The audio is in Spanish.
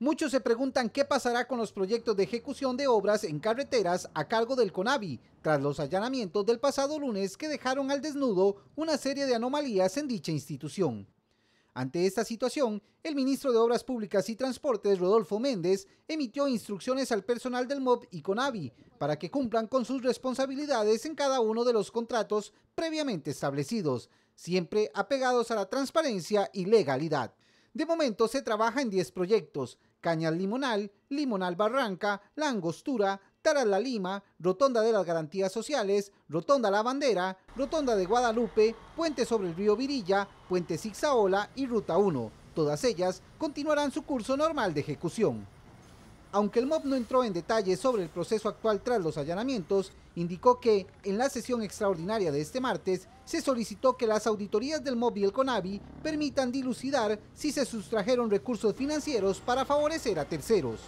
Muchos se preguntan qué pasará con los proyectos de ejecución de obras en carreteras a cargo del CONAVI, tras los allanamientos del pasado lunes que dejaron al desnudo una serie de anomalías en dicha institución. Ante esta situación, el ministro de Obras Públicas y Transportes, Rodolfo Méndez, emitió instrucciones al personal del MOB y CONAVI para que cumplan con sus responsabilidades en cada uno de los contratos previamente establecidos, siempre apegados a la transparencia y legalidad. De momento se trabaja en 10 proyectos, Cañal Limonal, Limonal Barranca, La Angostura, Taras La Lima, Rotonda de las Garantías Sociales, Rotonda La Bandera, Rotonda de Guadalupe, Puente sobre el río Virilla, Puente Sixaola y Ruta 1. Todas ellas continuarán su curso normal de ejecución. Aunque el MOB no entró en detalle sobre el proceso actual tras los allanamientos, indicó que, en la sesión extraordinaria de este martes, se solicitó que las auditorías del MOB y el CONAVI permitan dilucidar si se sustrajeron recursos financieros para favorecer a terceros.